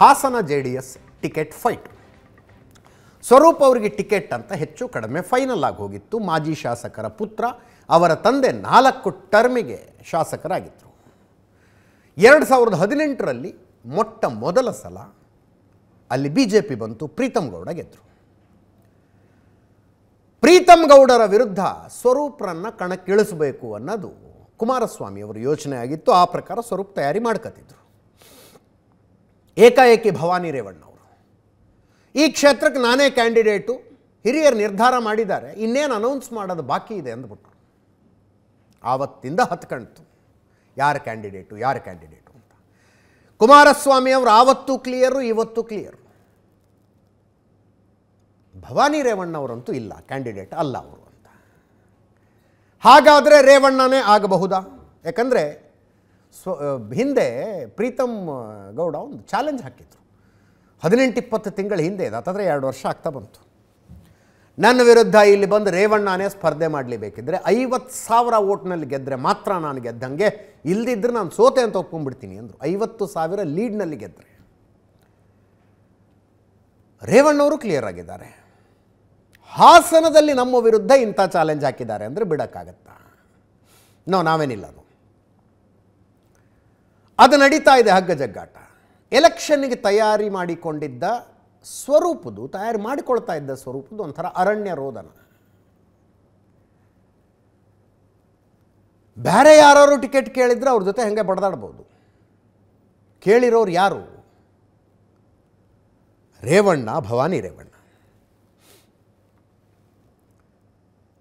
Hassan J D S ticket fight Swaroop ಅವರಿಗೆ ticket ಅಂತ ಹೆಚ್ಚು ಕಡಿಮೆ ಫೈನಲ್ ಆಗಿ ಹೋಗಿತ್ತು ಮಾಜಿ ಶಾಸಕರ ಪುತ್ರ ಅವರ ತಂದೆ ನಾಲ್ಕು ಟರ್ಮಿಗೆ ಶಾಸಕರಾಗಿದ್ದರು ಎರಡು ಸಾವಿರದ ಹದಿನೆಂಟರಲ್ಲಿ ಮೊಟ್ಟ ಮೊದಲ ಸಲ ಅಲ್ಲಿ ಬಿ ಜೆ ಪಿ ಬಂತು ಪ್ರೀತಮ್ ಗೌಡ ಗೆದ್ದರು ಪ್ರೀತಮ್ ಗೌಡರ ವಿರುದ್ಧ ಸ್ವರೂಪ್ರನ್ನು ಕಣಕ್ಕಿಳಿಸಬೇಕು ಅನ್ನೋದು ಕುಮಾರಸ್ವಾಮಿ ಅವರು ಯೋಚನೆ ಆಗಿತ್ತು ಆ ಪ್ರಕಾರ ಸ್ವರೂಪ್ ತಯಾರಿ ಮಾಡ್ಕತಿದ್ರು ಏಕಾಏಕಿ ಭವಾನಿ ರೇವಣ್ಣವರು ಈ ಕ್ಷೇತ್ರಕ್ಕೆ ನಾನೇ ಕ್ಯಾಂಡಿಡೇಟು ಹಿರಿಯರು ನಿರ್ಧಾರ ಮಾಡಿದ್ದಾರೆ ಇನ್ನೇನು ಅನೌನ್ಸ್ ಮಾಡೋದು ಬಾಕಿ ಇದೆ ಅಂದ್ಬಿಟ್ರು ಆವತ್ತಿಂದ ಹತ್ಕಣ್ತು ಯಾರು ಕ್ಯಾಂಡಿಡೇಟು ಯಾರು ಕ್ಯಾಂಡಿಡೇಟು ಅಂತ ಕುಮಾರಸ್ವಾಮಿ ಅವರು ಆವತ್ತು ಕ್ಲಿಯರು ಇವತ್ತು ಕ್ಲಿಯರು ಭವಾನಿ ರೇವಣ್ಣವರಂತೂ ಇಲ್ಲ ಕ್ಯಾಂಡಿಡೇಟ್ ಅಲ್ಲ ಅವರು ಅಂತ ಹಾಗಾದರೆ ರೇವಣ್ಣನೇ ಆಗಬಹುದಾ ಯಾಕಂದರೆ ಸ್ವ ಹಿಂದೆ ಪ್ರೀತಮ್ ಗೌಡ ಒಂದು ಚಾಲೆಂಜ್ ಹಾಕಿದ್ರು ಹದಿನೆಂಟು ಇಪ್ಪತ್ತು ತಿಂಗಳ ಹಿಂದೆ ಅದಾದರೆ ಎರಡು ವರ್ಷ ಆಗ್ತಾ ಬಂತು ನನ್ನ ವಿರುದ್ಧ ಇಲ್ಲಿ ಬಂದು ರೇವಣ್ಣನೇ ಸ್ಪರ್ಧೆ ಮಾಡಲಿಬೇಕಿದ್ರೆ ಐವತ್ತು ಸಾವಿರ ಓಟ್ನಲ್ಲಿ ಗೆದ್ದರೆ ಮಾತ್ರ ನಾನು ಗೆದ್ದಂಗೆ ಇಲ್ದಿದ್ರೆ ನಾನು ಸೋತೆ ಅಂತ ಒಪ್ಕೊಂಡ್ಬಿಡ್ತೀನಿ ಅಂದರು ಐವತ್ತು ಸಾವಿರ ಲೀಡ್ನಲ್ಲಿ ಗೆದ್ದರೆ ರೇವಣ್ಣವರು ಕ್ಲಿಯರ್ ಆಗಿದ್ದಾರೆ ಹಾಸನದಲ್ಲಿ ನಮ್ಮ ವಿರುದ್ಧ ಇಂಥ ಚಾಲೆಂಜ್ ಹಾಕಿದ್ದಾರೆ ಅಂದರೆ ಬಿಡೋಕ್ಕಾಗತ್ತಾ ನೋ ನಾವೇನಿಲ್ಲ ಅದು ಅದು ನಡೀತಾ ಇದೆ ಹಗ್ಗ ಜಗ್ಗಾಟ ಎಲೆಕ್ಷನ್ಗೆ ತಯಾರಿ ಮಾಡಿಕೊಂಡಿದ್ದ ಸ್ವರೂಪದು ತಯಾರಿ ಮಾಡಿಕೊಳ್ತಾ ಇದ್ದ ಸ್ವರೂಪದ್ದು ಒಂಥರ ಅರಣ್ಯ ರೋದನ ಬೇರೆ ಯಾರು ಟಿಕೆಟ್ ಕೇಳಿದ್ರೆ ಅವ್ರ ಜೊತೆ ಹೇಗೆ ಬಡದಾಡ್ಬೋದು ಕೇಳಿರೋರು ಯಾರು ರೇವಣ್ಣ ಭವಾನಿ ರೇವಣ್ಣ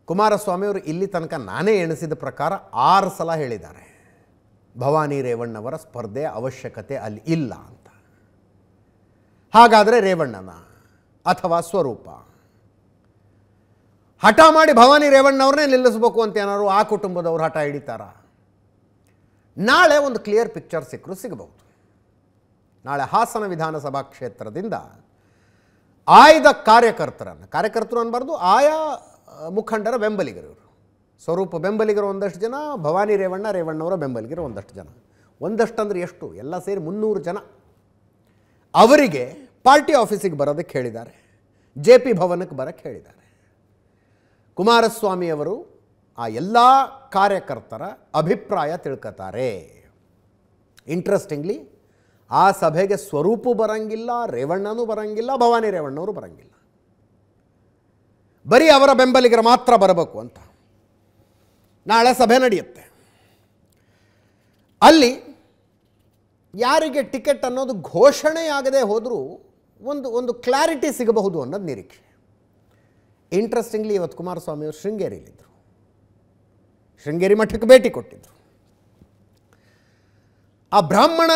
ಕುಮಾರಸ್ವಾಮಿಯವರು ಇಲ್ಲಿ ತನಕ ನಾನೇ ಎಣಿಸಿದ ಪ್ರಕಾರ ಆರು ಸಲ ಹೇಳಿದ್ದಾರೆ ಭವಾನಿ ರೇವಣ್ಣವರ ಸ್ಪರ್ಧೆ ಅವಶ್ಯಕತೆ ಅಲ್ಲಿ ಇಲ್ಲ ಅಂತ ಹಾಗಾದರೆ ರೇವಣ್ಣನ ಅಥವಾ ಸ್ವರೂಪ ಹಠ ಮಾಡಿ ಭವಾನಿ ರೇವಣ್ಣವ್ರನ್ನೇ ನಿಲ್ಲಿಸಬೇಕು ಅಂತ ಏನಾದ್ರು ಆ ಕುಟುಂಬದವರು ಹಠ ಹಿಡಿತಾರ ನಾಳೆ ಒಂದು ಕ್ಲಿಯರ್ ಪಿಕ್ಚರ್ ಸಿಕ್ಕರು ಸಿಗಬಹುದು ನಾಳೆ ಹಾಸನ ವಿಧಾನಸಭಾ ಕ್ಷೇತ್ರದಿಂದ ಆಯ್ದ ಕಾರ್ಯಕರ್ತರನ್ನು ಕಾರ್ಯಕರ್ತರು ಅನ್ಬಾರ್ದು ಆಯಾ ಮುಖಂಡರ ಬೆಂಬಲಿಗರು ಸ್ವರೂಪ ಬೆಂಬಲಿಗರು ಒಂದಷ್ಟು ಜನ ಭವಾನಿ ರೇವಣ್ಣ ರೇವಣ್ಣವರ ಬೆಂಬಲಿಗರು ಒಂದಷ್ಟು ಜನ ಒಂದಷ್ಟು ಅಂದರೆ ಎಷ್ಟು ಎಲ್ಲ ಸೇರಿ ಮುನ್ನೂರು ಜನ ಅವರಿಗೆ ಪಾರ್ಟಿ ಆಫೀಸಿಗೆ ಬರೋದಕ್ಕೆ ಹೇಳಿದ್ದಾರೆ ಜೆ ಪಿ ಭವನಕ್ಕೆ ಬರೋಕ್ಕೆ ಹೇಳಿದ್ದಾರೆ ಕುಮಾರಸ್ವಾಮಿಯವರು ಆ ಎಲ್ಲ ಕಾರ್ಯಕರ್ತರ ಅಭಿಪ್ರಾಯ ತಿಳ್ಕೊತಾರೆ ಇಂಟ್ರೆಸ್ಟಿಂಗ್ಲಿ ಆ ಸಭೆಗೆ ಸ್ವರೂಪ ಬರಂಗಿಲ್ಲ ರೇವಣ್ಣನೂ ಬರಂಗಿಲ್ಲ ಭವಾನಿ ರೇವಣ್ಣವರು ಬರಂಗಿಲ್ಲ ಬರೀ ಅವರ ಬೆಂಬಲಿಗರು ಮಾತ್ರ ಬರಬೇಕು ಅಂತ ನಾಳೆ ಸಭೆ ನಡೆಯುತ್ತೆ ಅಲ್ಲಿ ಯಾರಿಗೆ ಟಿಕೆಟ್ ಅನ್ನೋದು ಘೋಷಣೆ ಆಗದೇ ಹೋದರೂ ಒಂದು ಒಂದು ಕ್ಲಾರಿಟಿ ಸಿಗಬಹುದು ಅನ್ನೋದು ನಿರೀಕ್ಷೆ ಇಂಟ್ರೆಸ್ಟಿಂಗ್ಲಿ ಇವತ್ತು ಕುಮಾರಸ್ವಾಮಿಯವರು ಶೃಂಗೇರಿಯಲ್ಲಿದ್ದರು ಶೃಂಗೇರಿ ಮಠಕ್ಕೆ ಭೇಟಿ ಕೊಟ್ಟಿದ್ದರು ಆ ಬ್ರಾಹ್ಮಣ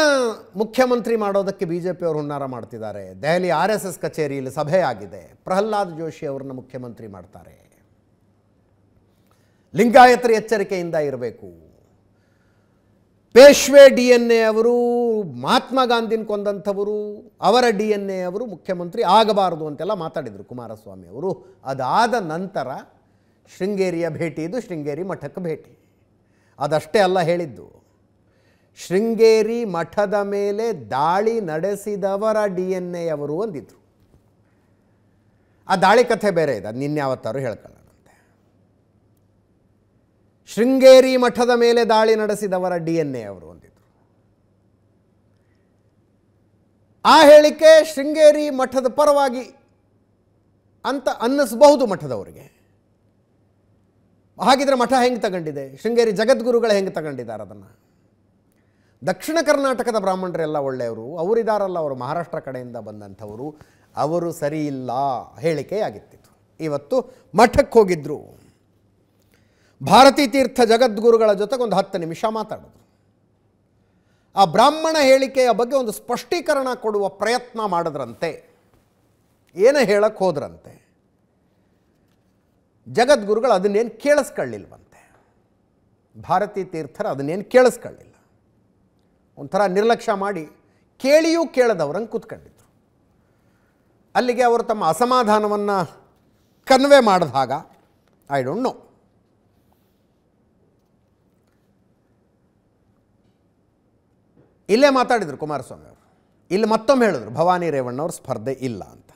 ಮುಖ್ಯಮಂತ್ರಿ ಮಾಡೋದಕ್ಕೆ ಬಿ ಜೆ ಪಿಯವರು ಹುನ್ನಾರ ಮಾಡ್ತಿದ್ದಾರೆ ದೆಹಲಿ ಆರ್ ಎಸ್ ಎಸ್ ಕಚೇರಿಯಲ್ಲಿ ಸಭೆ ಆಗಿದೆ ಪ್ರಹ್ಲಾದ್ ಜೋಶಿ ಅವ್ರನ್ನ ಮುಖ್ಯಮಂತ್ರಿ ಮಾಡ್ತಾರೆ ಲಿಂಗಾಯತರ ಎಚ್ಚರಿಕೆಯಿಂದ ಇರಬೇಕು ಪೇಶ್ವೆ ಡಿ ಎನ್ ಎ ಅವರು ಮಹಾತ್ಮ ಗಾಂಧಿನ ಕೊಂದಂಥವರು ಅವರ ಡಿ ಎನ್ ಎ ಅವರು ಮುಖ್ಯಮಂತ್ರಿ ಆಗಬಾರದು ಅಂತೆಲ್ಲ ಮಾತಾಡಿದರು ಕುಮಾರಸ್ವಾಮಿ ಅವರು ಅದಾದ ನಂತರ ಶೃಂಗೇರಿಯ ಭೇಟಿ ಇದು ಶೃಂಗೇರಿ ಮಠಕ್ಕೆ ಭೇಟಿ ಅದಷ್ಟೇ ಅಲ್ಲ ಹೇಳಿದ್ದು ಶೃಂಗೇರಿ ಮಠದ ಮೇಲೆ ದಾಳಿ ನಡೆಸಿದವರ ಡಿ ಎನ್ ಎ ಅವರು ಅಂದಿದ್ರು ಆ ದಾಳಿ ಕಥೆ ಬೇರೆ ಇದೆ ನಿನ್ನೆ ಅವತ್ತಾರು ಹೇಳ್ಕೊಳ್ಳೋಣ ಶೃಂಗೇರಿ ಮಠದ ಮೇಲೆ ದಾಳಿ ನಡೆಸಿದವರ ಡಿ ಎನ್ ಎ ಅವರು ಹೊಂದಿದ್ರು ಆ ಹೇಳಿಕೆ ಶೃಂಗೇರಿ ಮಠದ ಪರವಾಗಿ ಅಂತ ಅನ್ನಿಸಬಹುದು ಮಠದವರಿಗೆ ಹಾಗಿದ್ರೆ ಮಠ ಹೆಂಗೆ ತಗೊಂಡಿದೆ ಶೃಂಗೇರಿ ಜಗದ್ಗುರುಗಳು ಹೆಂಗೆ ತಗೊಂಡಿದ್ದಾರೆ ಅದನ್ನು ದಕ್ಷಿಣ ಕರ್ನಾಟಕದ ಬ್ರಾಹ್ಮಣರೆಲ್ಲ ಒಳ್ಳೆಯವರು ಅವರಿದಾರಲ್ಲ ಅವರು ಮಹಾರಾಷ್ಟ್ರ ಕಡೆಯಿಂದ ಬಂದಂಥವರು ಅವರು ಸರಿ ಇಲ್ಲ ಹೇಳಿಕೆಯಾಗಿತ್ತಿತ್ತು ಇವತ್ತು ಮಠಕ್ಕೆ ಹೋಗಿದ್ದರು ಭಾರತೀ ತೀರ್ಥ ಜಗದ್ಗುರುಗಳ ಜೊತೆಗೆ ಒಂದು ಹತ್ತು ನಿಮಿಷ ಮಾತಾಡಿದ್ರು ಆ ಬ್ರಾಹ್ಮಣ ಹೇಳಿಕೆಯ ಬಗ್ಗೆ ಒಂದು ಸ್ಪಷ್ಟೀಕರಣ ಕೊಡುವ ಪ್ರಯತ್ನ ಮಾಡಿದ್ರಂತೆ ಏನು ಹೇಳಕ್ಕೆ ಹೋದ್ರಂತೆ ಜಗದ್ಗುರುಗಳು ಅದನ್ನೇನು ಕೇಳಿಸ್ಕೊಳ್ಳಿಲ್ವಂತೆ ಭಾರತೀ ತೀರ್ಥರು ಅದನ್ನೇನು ಕೇಳಿಸ್ಕೊಳ್ಳಿಲ್ಲ ಒಂಥರ ನಿರ್ಲಕ್ಷ್ಯ ಮಾಡಿ ಕೇಳಿಯೂ ಕೇಳದವ್ರಂಗೆ ಕೂತ್ಕೊಂಡಿದ್ರು ಅಲ್ಲಿಗೆ ಅವರು ತಮ್ಮ ಅಸಮಾಧಾನವನ್ನು ಕನ್ವೆ ಮಾಡಿದಾಗ ಐ ಡೋಂಟ್ ನೋ ಇಲ್ಲೇ ಮಾತಾಡಿದರು ಕುಮಾರಸ್ವಾಮಿ ಅವರು ಇಲ್ಲಿ ಮತ್ತೊಮ್ಮೆ ಹೇಳಿದ್ರು ಭವಾನಿ ರೇವಣ್ಣವ್ರ ಸ್ಪರ್ಧೆ ಇಲ್ಲ ಅಂತ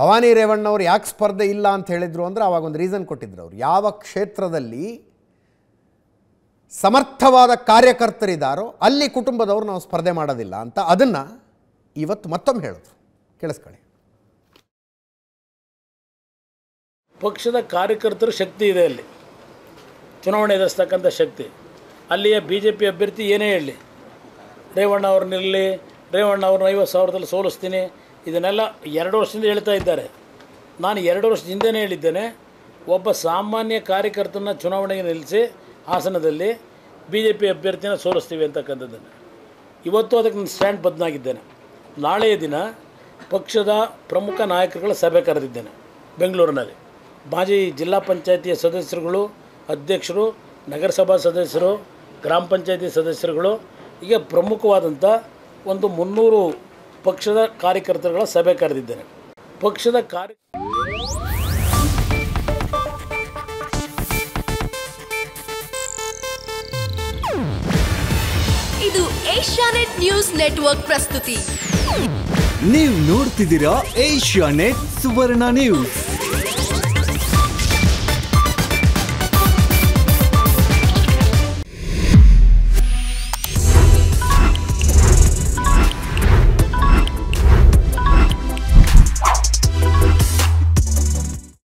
ಭವಾನಿ ರೇವಣ್ಣವ್ರು ಯಾಕೆ ಸ್ಪರ್ಧೆ ಇಲ್ಲ ಅಂತ ಹೇಳಿದ್ರು ಅಂದರೆ ಆವಾಗ ಒಂದು ರೀಸನ್ ಕೊಟ್ಟಿದ್ರು ಅವರು ಯಾವ ಕ್ಷೇತ್ರದಲ್ಲಿ ಸಮರ್ಥವಾದ ಕಾರ್ಯಕರ್ತರಿದ್ದಾರೋ ಅಲ್ಲಿ ಕುಟುಂಬದವರು ನಾವು ಸ್ಪರ್ಧೆ ಮಾಡೋದಿಲ್ಲ ಅಂತ ಅದನ್ನು ಇವತ್ತು ಮತ್ತೊಮ್ಮೆ ಹೇಳಿದ್ರು ಕೇಳಿಸ್ಕೊಳ್ಳಿ ಪಕ್ಷದ ಕಾರ್ಯಕರ್ತರ ಶಕ್ತಿ ಇದೆ ಅಲ್ಲಿ ಚುನಾವಣೆ ಎದುರಿಸ್ತಕ್ಕಂಥ ಶಕ್ತಿ ಅಲ್ಲಿಯ ಬಿ ಜೆ ಪಿ ಅಭ್ಯರ್ಥಿ ಏನೇ ಹೇಳಿ ರೇವಣ್ಣ ಅವ್ರನ್ನಿರಲಿ ರೇವಣ್ಣ ಅವ್ರನ್ನ ಐವತ್ತು ಸಾವಿರದಲ್ಲಿ ಸೋಲಿಸ್ತೀನಿ ಇದನ್ನೆಲ್ಲ ಎರಡು ವರ್ಷದಿಂದ ಹೇಳ್ತಾ ಇದ್ದಾರೆ ನಾನು ಎರಡು ವರ್ಷದ ಹಿಂದೆಯೇ ಹೇಳಿದ್ದೇನೆ ಒಬ್ಬ ಸಾಮಾನ್ಯ ಕಾರ್ಯಕರ್ತನ ಚುನಾವಣೆಗೆ ನಿಲ್ಲಿಸಿ ಹಾಸನದಲ್ಲಿ ಬಿ ಜೆ ಪಿ ಅಭ್ಯರ್ಥಿನ ಸೋಲಿಸ್ತೀವಿ ಅಂತಕ್ಕಂಥದ್ದನ್ನು ಇವತ್ತು ಅದಕ್ಕೆ ನಾನು ಸ್ಟ್ಯಾಂಡ್ ಬದಲಾಗಿದ್ದೇನೆ ನಾಳೆಯ ದಿನ ಪಕ್ಷದ ಪ್ರಮುಖ ನಾಯಕರುಗಳ ಸಭೆ ಕರೆದಿದ್ದೇನೆ ಬೆಂಗಳೂರಿನಲ್ಲಿ ಮಾಜಿ ಜಿಲ್ಲಾ ಪಂಚಾಯಿತಿಯ ಸದಸ್ಯರುಗಳು ಅಧ್ಯಕ್ಷರು ನಗರಸಭಾ ಸದಸ್ಯರು ಗ್ರಾಮ ಪಂಚಾಯತಿ ಸದಸ್ಯರುಗಳು ಈಗ ಪ್ರಮುಖವಾದಂಥ ಒಂದು ಮುನ್ನೂರು ಪಕ್ಷದ ಕಾರ್ಯಕರ್ತರುಗಳ ಸಭೆ ಕರೆದಿದ್ದೇನೆ ಪಕ್ಷದ ಕಾರ್ಯ ಇದು ಏಷ್ಯಾನೆಟ್ ನ್ಯೂಸ್ ನೆಟ್ವರ್ಕ್ ಪ್ರಸ್ತುತಿ ನೀವು ನೋಡ್ತಿದ್ದೀರಾ ಏಷ್ಯಾನೆಟ್ ಸುವರ್ಣ ನ್ಯೂಸ್